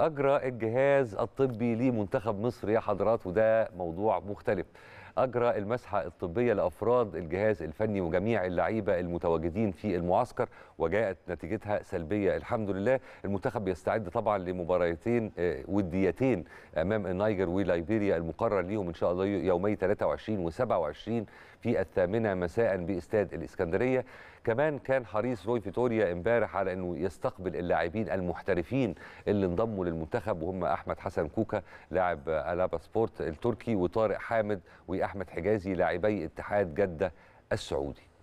أجرى الجهاز الطبي لمنتخب مصر يا حضرات وده موضوع مختلف أجرى المسحة الطبية لأفراد الجهاز الفني وجميع اللعيبة المتواجدين في المعسكر وجاءت نتيجتها سلبية الحمد لله المنتخب بيستعد طبعا لمباراتين آه، وديتين أمام النيجر وليبيريا المقرر ليهم إن شاء الله يومي 23 و27 في الثامنة مساء باستاد الإسكندرية كمان كان حريص روي فيتوريا امبارح على انه يستقبل اللاعبين المحترفين اللي انضموا للمنتخب وهم احمد حسن كوكا لاعب الابا سبورت التركي وطارق حامد وإعلى احمد حجازي لاعبي اتحاد جده السعودي